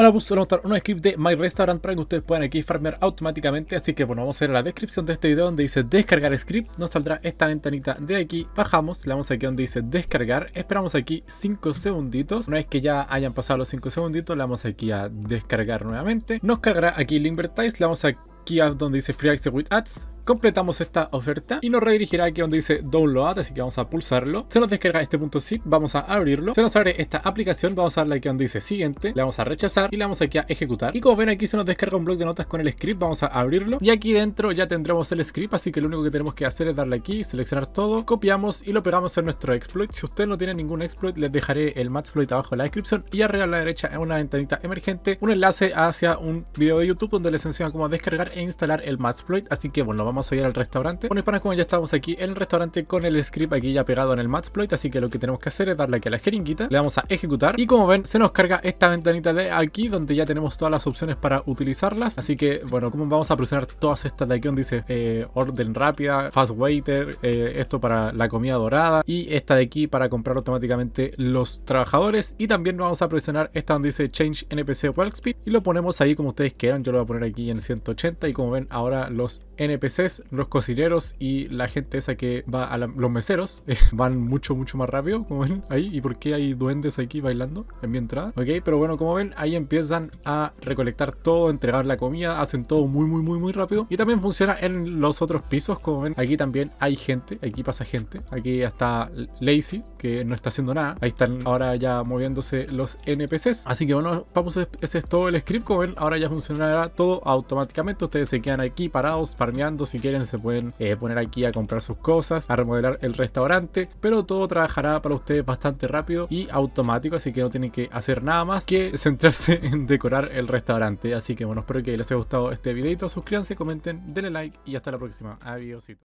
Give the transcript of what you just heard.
Hola, vamos a mostrar un script de My Restaurant para que ustedes puedan aquí farmear automáticamente. Así que bueno, vamos a ir a la descripción de este video donde dice descargar script. Nos saldrá esta ventanita de aquí. Bajamos, le damos aquí donde dice descargar. Esperamos aquí 5 segunditos. Una vez que ya hayan pasado los 5 segunditos, le damos aquí a descargar nuevamente. Nos cargará aquí Linkvertise. le damos aquí a donde dice Free Access with Ads Completamos esta oferta y nos redirigirá aquí donde dice Download, así que vamos a pulsarlo. Se nos descarga este punto zip, vamos a abrirlo. Se nos abre esta aplicación, vamos a darle aquí donde dice Siguiente, le vamos a rechazar y le vamos aquí a ejecutar. Y como ven aquí se nos descarga un blog de notas con el script, vamos a abrirlo. Y aquí dentro ya tendremos el script, así que lo único que tenemos que hacer es darle aquí, seleccionar todo, copiamos y lo pegamos en nuestro exploit. Si usted no tiene ningún exploit, les dejaré el matsploit abajo en la descripción y arriba a la derecha en una ventanita emergente un enlace hacia un video de YouTube donde les enseña cómo descargar e instalar el matsploit, Así que bueno, vamos a ir al restaurante. Bueno, para como ya estamos aquí en el restaurante con el script aquí ya pegado en el Maxploit. así que lo que tenemos que hacer es darle aquí a la jeringuita, le vamos a ejecutar y como ven se nos carga esta ventanita de aquí donde ya tenemos todas las opciones para utilizarlas, así que bueno, como vamos a presionar todas estas de aquí donde dice eh, orden rápida, fast waiter, eh, esto para la comida dorada y esta de aquí para comprar automáticamente los trabajadores y también vamos a presionar esta donde dice change npc walk speed y lo ponemos ahí como ustedes quieran, yo lo voy a poner aquí en 180 y como ven ahora los npc los cocineros y la gente esa que va a los meseros eh, van mucho, mucho más rápido, como ven ahí. ¿Y porque hay duendes aquí bailando en mi entrada? Ok, pero bueno, como ven, ahí empiezan a recolectar todo, entregar la comida, hacen todo muy, muy, muy, muy rápido. Y también funciona en los otros pisos, como ven. Aquí también hay gente, aquí pasa gente. Aquí está Lazy, que no está haciendo nada. Ahí están ahora ya moviéndose los NPCs. Así que bueno, vamos, ese es todo el script, como ven. Ahora ya funcionará todo automáticamente. Ustedes se quedan aquí parados, farmeando si quieren se pueden eh, poner aquí a comprar sus cosas, a remodelar el restaurante, pero todo trabajará para ustedes bastante rápido y automático, así que no tienen que hacer nada más que centrarse en decorar el restaurante. Así que bueno, espero que les haya gustado este videito, suscríbanse, comenten, denle like y hasta la próxima. Adiós.